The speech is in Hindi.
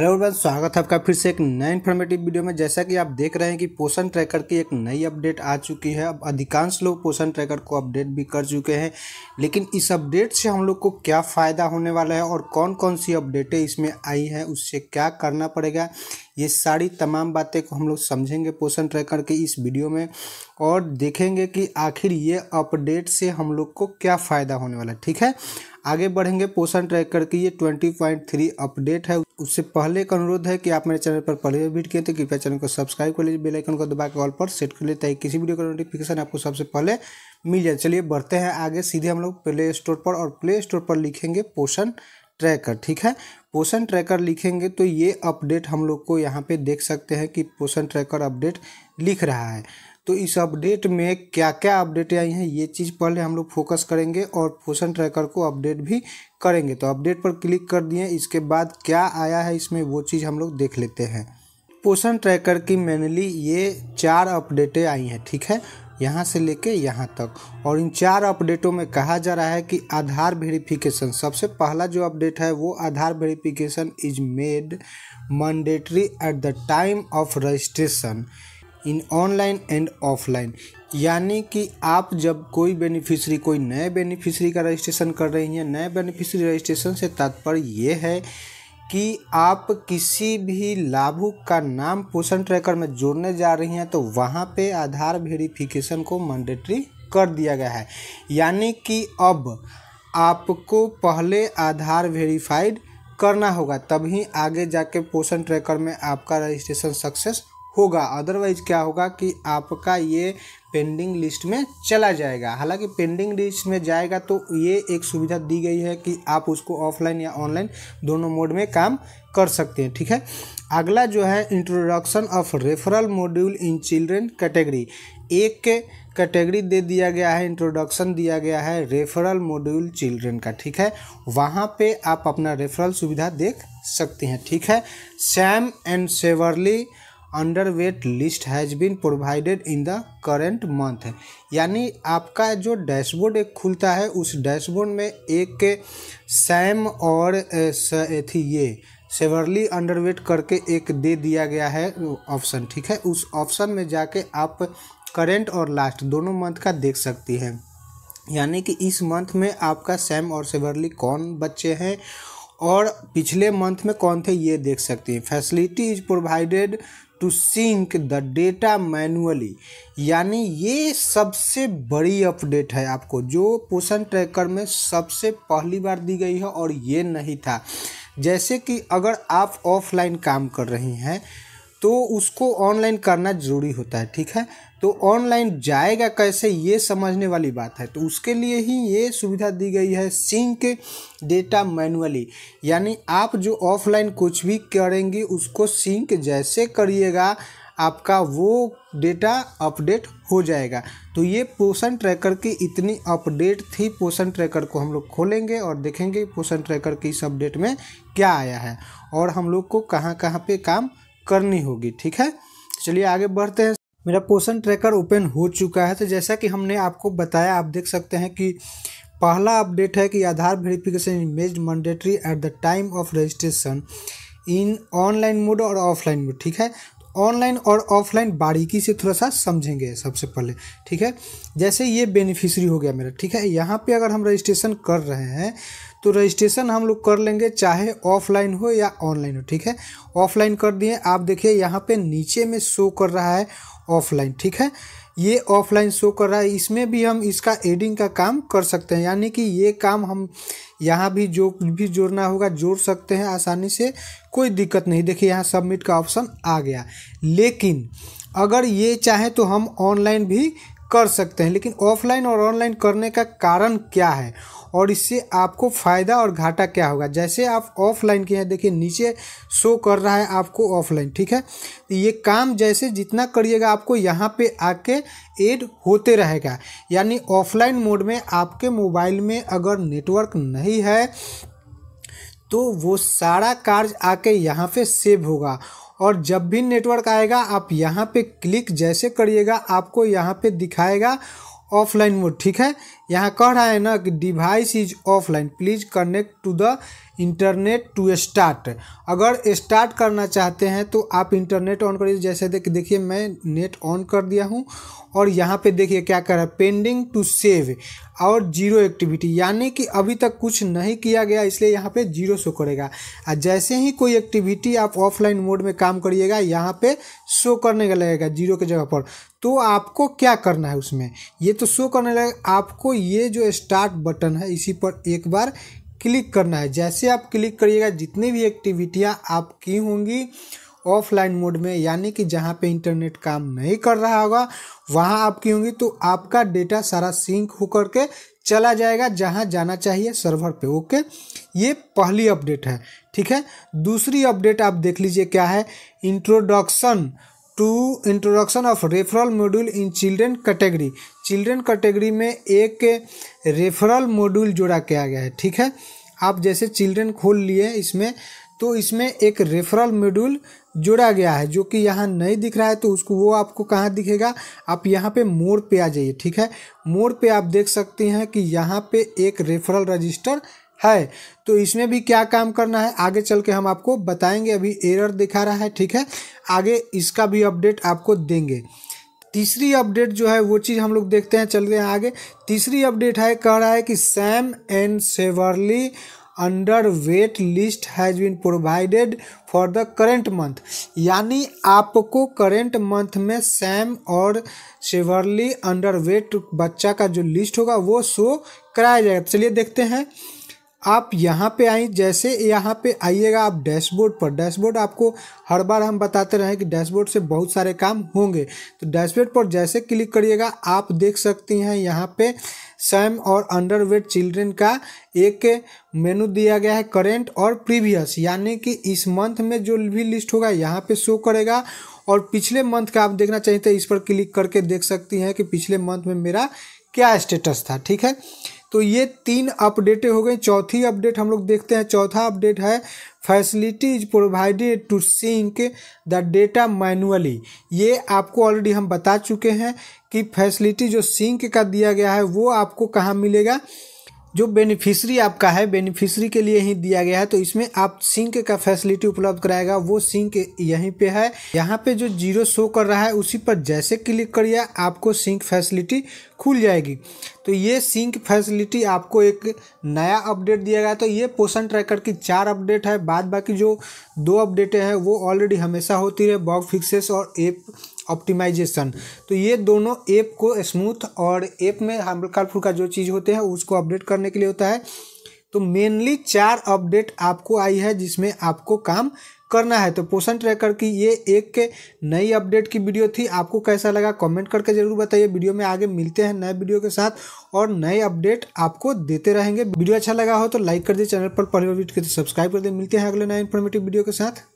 हेलो एवरीवन स्वागत है आपका फिर से एक नए इन्फॉर्मेटिव वीडियो में जैसा कि आप देख रहे हैं कि पोषण ट्रैकर की एक नई अपडेट आ चुकी है अब अधिकांश लोग पोषण ट्रैकर को अपडेट भी कर चुके हैं लेकिन इस अपडेट से हम लोग को क्या फ़ायदा होने वाला है और कौन कौन सी अपडेटें इसमें आई हैं उससे क्या करना पड़ेगा ये सारी तमाम बातें को हम लोग समझेंगे पोषण ट्रैकर के इस वीडियो में और देखेंगे कि आखिर ये अपडेट से हम लोग को क्या फ़ायदा होने वाला है ठीक है आगे बढ़ेंगे पोषण ट्रैकर की ये 20.3 अपडेट है उससे पहले एक अनुरोध है कि आप मेरे चैनल पर पहले भीट किए तो कृपया चैनल को सब्सक्राइब कर लीजिए बेलाइकन को दबा के ऑल पर सेट कर लेता है किसी वीडियो का नोटिफिकेशन आपको सबसे पहले मिल जाए चलिए बढ़ते हैं आगे सीधे हम लोग प्ले स्टोर पर और प्ले स्टोर पर लिखेंगे पोषण ट्रैकर ठीक है पोषण ट्रैकर लिखेंगे तो ये अपडेट हम लोग को यहाँ पे देख सकते हैं कि पोषण ट्रैकर अपडेट लिख रहा है तो इस अपडेट में क्या क्या अपडेटें आई हैं ये चीज़ पहले हम लोग फोकस करेंगे और पोषण ट्रैकर को अपडेट भी करेंगे तो अपडेट पर क्लिक कर दिए इसके बाद क्या आया है इसमें वो चीज़ हम लोग देख लेते हैं पोषण ट्रैकर की मेनली ये चार अपडेटें आई हैं ठीक है यहाँ से लेके यहाँ तक और इन चार अपडेटों में कहा जा रहा है कि आधार वेरिफिकेशन सबसे पहला जो अपडेट है वो Aadhaar verification is made mandatory at the time of registration in online and offline यानी कि आप जब कोई बेनिफिशरी कोई नए बेनिफिशरी का रजिस्ट्रेशन कर रही हैं नए बेनिफिशरी रजिस्ट्रेशन से तात्पर्य ये है कि आप किसी भी लाभुक का नाम पोषण ट्रैकर में जोड़ने जा रही हैं तो वहाँ पे आधार वेरिफिकेशन को मैंडेटरी कर दिया गया है यानी कि अब आपको पहले आधार वेरीफाइड करना होगा तभी आगे जाके पोषण ट्रैकर में आपका रजिस्ट्रेशन सक्सेस होगा अदरवाइज़ क्या होगा कि आपका ये पेंडिंग लिस्ट में चला जाएगा हालांकि पेंडिंग लिस्ट में जाएगा तो ये एक सुविधा दी गई है कि आप उसको ऑफलाइन या ऑनलाइन दोनों मोड में काम कर सकते हैं ठीक है अगला जो है introduction of referral module in children category एक कैटेगरी दे दिया गया है इंट्रोडक्शन दिया गया है रेफरल मॉड्यूल चिल्ड्रेन का ठीक है वहाँ पे आप अपना रेफरल सुविधा देख सकते हैं ठीक है SAM and severely underweight list has been provided in the current month यानी आपका जो डैशबोर्ड एक खुलता है उस डैशबोर्ड में एक सैम और थी ये सेवरली अंडरवेट करके एक दे दिया गया है ऑप्शन ठीक है उस ऑप्शन में जाके आप करेंट और लास्ट दोनों मंथ का देख सकती हैं यानी कि इस मंथ में आपका सैम और सेवरली कौन बच्चे हैं और पिछले मंथ में कौन थे ये देख सकती हैं facility is provided to sync the data manually यानी ये सबसे बड़ी अपडेट है आपको जो पोषण ट्रैकर में सबसे पहली बार दी गई है और ये नहीं था जैसे कि अगर आप ऑफलाइन काम कर रही हैं तो उसको ऑनलाइन करना ज़रूरी होता है ठीक है तो ऑनलाइन जाएगा कैसे ये समझने वाली बात है तो उसके लिए ही ये सुविधा दी गई है सिंक डेटा मैनुअली यानी आप जो ऑफलाइन कुछ भी करेंगे उसको सिंक जैसे करिएगा आपका वो डेटा अपडेट हो जाएगा तो ये पोषण ट्रैकर की इतनी अपडेट थी पोषण ट्रैकर को हम लोग खोलेंगे और देखेंगे पोषण ट्रैकर की इस अपडेट में क्या आया है और हम लोग को कहाँ कहाँ पे काम करनी होगी ठीक है चलिए आगे बढ़ते हैं मेरा पोषण ट्रैकर ओपन हो चुका है तो जैसा कि हमने आपको बताया आप देख सकते हैं कि पहला अपडेट है कि Aadhaar verification image mandatory at the time of registration in online mode और ऑफलाइन मोड ठीक है ऑनलाइन और ऑफलाइन बारीकी से थोड़ा सा समझेंगे सबसे पहले ठीक है जैसे ये बेनिफिशरी हो गया मेरा ठीक है यहाँ पे अगर हम रजिस्ट्रेशन कर रहे हैं तो रजिस्ट्रेशन हम लोग कर लेंगे चाहे ऑफलाइन हो या ऑनलाइन हो ठीक है ऑफलाइन कर दिए आप देखिए यहाँ पे नीचे में शो कर रहा है ऑफलाइन ठीक है ये ऑफलाइन शो कर रहा है इसमें भी हम इसका एडिंग का काम कर सकते हैं यानी कि ये काम हम यहाँ भी जो भी जोड़ना होगा जोड़ सकते हैं आसानी से कोई दिक्कत नहीं देखिए यहाँ सबमिट का ऑप्शन आ गया लेकिन अगर ये चाहें तो हम ऑनलाइन भी कर सकते हैं लेकिन ऑफलाइन और ऑनलाइन करने का कारण क्या है और इससे आपको फ़ायदा और घाटा क्या होगा जैसे आप ऑफलाइन किए हैं देखिए नीचे शो कर रहा है आपको ऑफलाइन ठीक है ये काम जैसे जितना करिएगा आपको यहाँ पे आके एड होते रहेगा यानी ऑफलाइन मोड में आपके मोबाइल में अगर नेटवर्क नहीं है तो वो सारा कार्य आके यहाँ पे सेव होगा और जब भी नेटवर्क आएगा आप यहाँ पे क्लिक जैसे करिएगा आपको यहाँ पे दिखाएगा ऑफलाइन मोड ठीक है यहाँ कह रहा है ना कि device is offline please connect to the internet to start अगर स्टार्ट करना चाहते हैं तो आप इंटरनेट ऑन करिए जैसे देख देखिए मैं नेट ऑन कर दिया हूँ और यहाँ पे देखिए क्या कर रहा है पेंडिंग टू सेव और जीरो एक्टिविटी यानी कि अभी तक कुछ नहीं किया गया इसलिए यहाँ पे जीरो शो करेगा और जैसे ही कोई एक्टिविटी आप ऑफलाइन मोड में काम करिएगा यहाँ पे शो करने का लगेगा जीरो के जगह पर तो आपको क्या करना है उसमें ये तो शो करने लगेगा आपको ये जो स्टार्ट बटन है इसी पर एक बार क्लिक करना है जैसे आप क्लिक करिएगा जितनी भी एक्टिविटियाँ आप की होंगी ऑफलाइन मोड में यानी कि जहाँ पे इंटरनेट काम नहीं कर रहा होगा वहाँ आपकी होंगी तो आपका डेटा सारा सिंक हो के चला जाएगा जहाँ जाना चाहिए सर्वर पे ओके ये पहली अपडेट है ठीक है दूसरी अपडेट आप देख लीजिए क्या है introduction to introduction of referral module in children category children category में एक रेफरल मॉड्यूल जोड़ा किया गया है ठीक है आप जैसे चिल्ड्रेन खोल लिए इसमें तो इसमें एक रेफरल मॉड्यूल जोड़ा गया है जो कि यहाँ नहीं दिख रहा है तो उसको वो आपको कहाँ दिखेगा आप यहाँ पे मोड़ पे आ जाइए ठीक है मोड़ पे आप देख सकते हैं कि यहाँ पे एक रेफरल रजिस्टर है तो इसमें भी क्या काम करना है आगे चल के हम आपको बताएंगे अभी एरर दिखा रहा है ठीक है आगे इसका भी अपडेट आपको देंगे तीसरी अपडेट जो है वो चीज़ हम लोग देखते हैं चलते हैं आगे तीसरी अपडेट है कह रहा है कि SAM and severely under weight list has been provided for the current month यानी आपको करेंट मंथ में सैम और सेवरली अंडर वेट बच्चा का जो लिस्ट होगा वो शो कराया जाएगा चलिए देखते हैं आप यहाँ पे आई जैसे यहाँ पे आइएगा आप डैशबोर्ड पर डैशबोर्ड आपको हर बार हम बताते रहे कि डैशबोर्ड से बहुत सारे काम होंगे तो डैशबोर्ड पर जैसे क्लिक करिएगा आप देख सकती हैं यहाँ पे सैम और अंडरवेट चिल्ड्रेन का एक मेनू दिया गया है करेंट और प्रीवियस यानी कि इस मंथ में जो भी लिस्ट होगा यहाँ पे शो करेगा और पिछले मंथ का आप देखना चाहिए तो इस पर क्लिक करके देख सकती हैं कि पिछले मंथ में मेरा क्या स्टेटस था ठीक है तो ये तीन अपडेटें हो गई चौथी अपडेट हम लोग देखते हैं चौथा अपडेट है facility is provided to sync the data manually ये आपको ऑलरेडी हम बता चुके हैं कि फैसिलिटी जो सिंक का दिया गया है वो आपको कहाँ मिलेगा जो बेनिफिशरी आपका है बेनिफिशरी के लिए ही दिया गया है तो इसमें आप सिंक का फैसिलिटी उपलब्ध कराएगा वो सिंक यहीं पे है यहाँ पे जो जीरो शो कर रहा है उसी पर जैसे क्लिक करिए आपको सिंक फैसिलिटी खुल जाएगी तो ये सिंक फैसिलिटी आपको एक नया अपडेट दिया गया तो ये पोषण ट्रैकर की चार अपडेट है बाद बाकी जो दो अपडेटें हैं वो ऑलरेडी हमेशा होती है बॉग फिक्सेस और एप ऑप्टिमाइजेशन तो ये दोनों ऐप को स्मूथ और ऐप में हल्का का जो चीज़ होते हैं उसको अपडेट करने के लिए होता है तो मेनली चार अपडेट आपको आई है जिसमें आपको काम करना है तो पोषण ट्रैकर की ये एक नई अपडेट की वीडियो थी आपको कैसा लगा कमेंट करके जरूर बताइए वीडियो में आगे मिलते हैं नए वीडियो के साथ और नए अपडेट आपको देते रहेंगे वीडियो अच्छा लगा हो तो लाइक कर दीजिए चैनल पर पहले वीडियो तो सब्सक्राइब कर दे मिलते हैं अगले नए इन्फॉर्मेटिव वीडियो के साथ